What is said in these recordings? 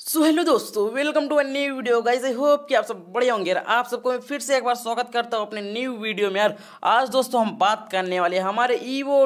सो hello दोस्तों welcome to a new video guys I hope कि आप सब बढ़िया होंगे यार आप सबको मैं फिर से एक बार स्वागत करता हूँ अपने न्यू वीडियो में यार आज दोस्तों हम बात करने वाले हमारे ईवो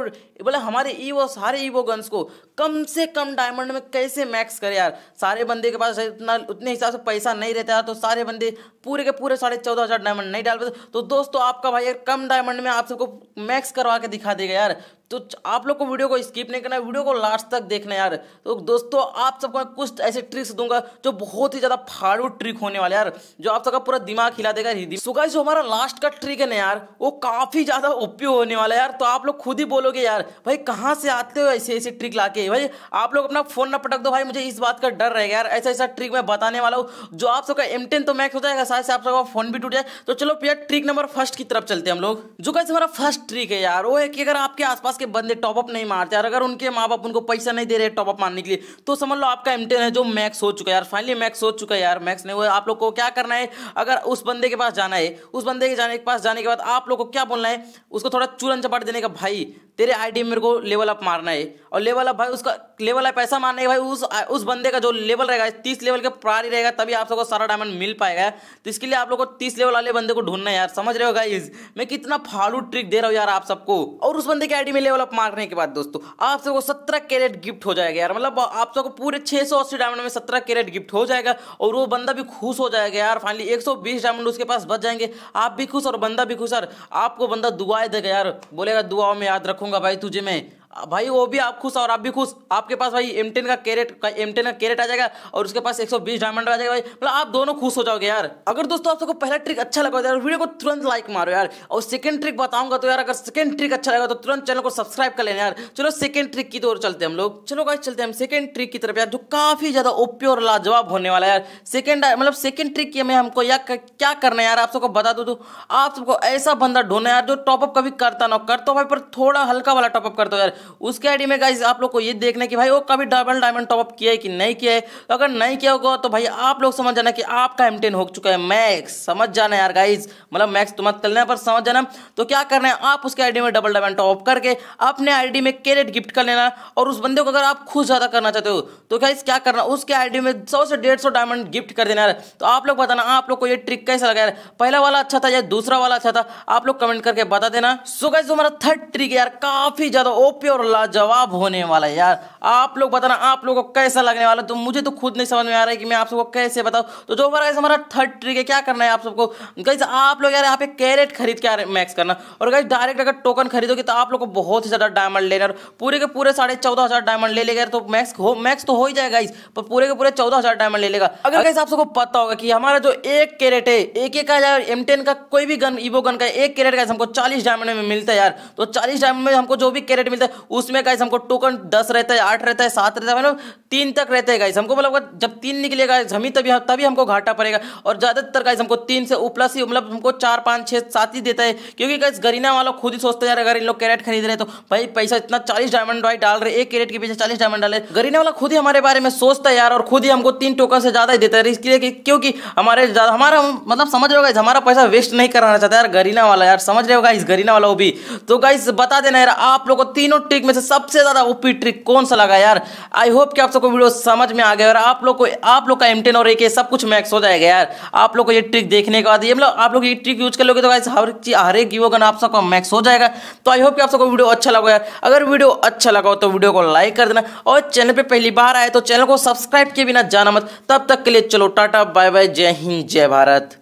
बोले हमारे ईवो सारे ईवो गन्स को कम से कम डायमंड में कैसे मैक्स करें यार सारे बंदे के पास इतना उतने हिसाब से पैसा नहीं रहता यार तो सारे बंदे पूरे के पूरे साढ़े चौदह हज़ार डायमंड नहीं डाल पाते तो दोस्तों आपका भाई यार कम डायमंड में आप सबको मैक्स करवा के दिखा देगा यार तो आप लोग को वीडियो को स्किप नहीं करना है वीडियो को लास्ट तक देखना यार तो दोस्तों आप सबको मैं कुछ ऐसे ट्रिक्स दूंगा जो बहुत ही ज़्यादा फाड़ू ट्रिक होने वाले यार जो आप सबका पूरा दिमाग हिला देगा सो गाइस जो हमारा लास्ट का ट्रिक है ना यार वो काफ़ी ज़्यादा उपयोग होने वाला यार तो आप लोग खुद ही बोलोगे यार भाई कहाँ से आते हो ऐसे ऐसे ट्रिक ला के भाई आप लोग अपना फ़ोन ना पटक दो भाई मुझे इस बात का डर रहेगा यार ऐसा ऐसा ट्रिक मैं बताने वाला हूँ जो आप सबका एम तो मैक्स हो जाएगा शायद आप सबका फ़ोन भी टूट जाए तो चलो यार ट्रिक नंबर फर्स्ट की तरफ चलते हैं हम लोग जो कैसे हमारा फर्स्ट ट्रिक है यार वो है कि अगर आपके आसपास के बंदे टॉपअप नहीं मारते यार अगर उनके माँ बाप उनको पैसा नहीं दे रहे टॉपअप मारने के लिए तो समझ लो आपका एम है जो मैक्स हो चुका है यार फाइनली मैक्स हो चुका है यार मैक्स नहीं हुआ आप लोग को क्या करना है अगर उस बंदे के पास जाना है उस बंदे के जाने के पास जाने के बाद आप लोग को क्या बोलना है उसको थोड़ा चूरन चपाट देने का भाई तेरे आईडी मेरे को लेवल अप मारना है और लेवल अप भाई उसका लेवल अप ऐसा मारना है भाई उस उस बंदे का जो लेवल रहेगा तीस लेवल के प्रारी ही रहेगा तभी आप सबको सारा डायमंड मिल पाएगा तो इसके लिए आप लोग को तीस लेवल वाले बंदे को ढूंढना है यार समझ रहे हो गाइज मैं कितना फालू ट्रिक दे रहा हूँ यार आप सबको और उस बंदे के आई में लेवल अप मारने के बाद दोस्तों आप सबको सत्रह कैरेट गिफ्ट हो जाएगा यार मतलब आप सबको पूरे छः सौ अस्सी डायमंड में सत्रह कैरेट गिफ्ट हो जाएगा और वो बंदा भी खुश हो जाएगा यार फाइनली एक सौ बीस डायमंड उसके पास बच जाएंगे आप भी खुश और बंदा भी खुश यार आपको बंदा दुआएं देगा यार बोलेगा दुआओं में याद रखो रखूंगा भाई तुझे मैं भाई वो भी आप खुश और आप भी खुश आपके पास भाई एम का कैरेट का एम का कैरेट आ जाएगा और उसके पास 120 डायमंड आ जाएगा भाई मतलब आप दोनों खुश हो जाओगे यार अगर दोस्तों आप सबको पहला ट्रिक अच्छा लगा तो यार वीडियो को तुरंत लाइक मारो यार और सेकंड ट्रिक बताऊंगा तो यार अगर सेकंड ट्रिक अच्छा लगा तो तुरंत चैनल को सब्सक्राइब कर लेना यार चलो सेकंड ट्रिक की ओर चलते हम लोग चलो गाइस चलते हम सेकंड ट्रिक की तरफ यार जो काफी ज्यादा ओपी और लाजवाब होने वाला यार सेकंड मतलब सेकंड ट्रिक में हमको यार क्या करना है यार आप सबको बता दो तो आप सबको ऐसा बंदा ढूंढना यार जो टॉपअप कभी करता ना करता तो भाई पर थोड़ा हल्का वाला टॉपअप करता हो यार उसके आईडी में गाइज आप लोग को ये देखना कि भाई वो कभी डबल डायमंड टॉपअप किया है कि नहीं किया है तो अगर नहीं किया होगा तो भाई आप लोग समझ जाना कि आपका एम हो चुका है मैक्स समझ जाना यार गाइज मतलब मैक्स तो मत कर लेना पर समझ जाना तो क्या करना है आप उसके आईडी में डबल डायमंड टॉपअप करके अपने आईडी में कैरेट गिफ्ट कर लेना और उस बंदे को अगर आप खुद ज़्यादा करना चाहते हो तो गाइज क्या करना उसके आईडी में सौ से डेढ़ डायमंड गिफ्ट कर देना यार तो आप लोग बताना आप लोग को ये ट्रिक कैसा लगा यार पहला वाला अच्छा था या दूसरा वाला अच्छा था आप लोग कमेंट करके बता देना सो गाइज हमारा थर्ड ट्रिक यार काफ़ी ज़्यादा ओपी और लाजवाब होने वाला है यार आप लोग बताना आप लोगों को कैसा लगने वाला तो मुझे तो खुद नहीं समझ में आ रहा है कि मैं आप सबको कैसे बताऊँ तो जो हमारा हमारा थर्ड ट्रिक है क्या करना है आप सबको कैसे आप लोग यार यहाँ पे कैरेट खरीद के मैक्स करना और कैसे डायरेक्ट अगर टोकन खरीदोगे तो आप लोग को बहुत ही ज़्यादा डायमंड लेना और पूरे के पूरे साढ़े चौदह हज़ार डायमंड ले लेगा तो मैक्स हो मैक्स तो हो ही जाएगा इस पर पूरे के पूरे चौदह हज़ार डायमंड ले लेगा अगर कैसे आप सबको पता होगा कि हमारा जो एक कैरेट है एक एक का यार एम का कोई भी गन ईवो गन का एक कैरेट का हमको चालीस डायमंड में मिलता है यार तो चालीस डायमंड में हमको जो भी कैरेट मिलता है उसमें गाइस हमको टोकन दस रहता है आठ रहता है सात रहता है मतलब तीन तक रहते हैं गाइस हमको मतलब जब तीन निकलेगा जमी तभी तभी हमको घाटा पड़ेगा और ज़्यादातर गाइस हमको तीन से उपलस ही मतलब हमको चार पाँच छः सात ही देता है क्योंकि गाइस गरीना वाला खुद ही सोचते हैं अगर इन लोग कैरेट खरीद रहे तो भाई पैसा इतना चालीस डायमंड डाल रहे एक कैरेट के पीछे चालीस डायमंड डाले गरीना वाला खुद ही हमारे बारे में सोचता है यार और खुद ही हमको तीन टोकन से ज़्यादा ही देता है इसलिए क्योंकि हमारे हमारा मतलब समझ रहे हो हमारा पैसा वेस्ट नहीं कराना चाहता यार गरीना वाला यार समझ रहे हो गाइस गरीना वाला वो भी तो गाइस बता देना यार आप लोगों को तीनों ट्रिक में से सबसे ज़्यादा ओपी ट्रिक कौन सा लगा यार आई होप कि आप सबको वीडियो समझ में आ गया और आप लोग को आप लोग का एम और एक सब कुछ मैक्स हो जाएगा यार आप लोग को ये ट्रिक देखने के बाद ये मतलब आप लोग ये ट्रिक यूज कर लोगे तो गाइस हर चीज हर एक यूगन आप सबको मैक्स हो जाएगा तो आई होप कि आप सबको वीडियो अच्छा लगा यार अगर वीडियो अच्छा लगा हो तो वीडियो को लाइक कर देना और चैनल पर पहली बार आए तो चैनल को सब्सक्राइब किए बिना जाना मत तब तक के लिए चलो टाटा बाय बाय जय हिंद जय भारत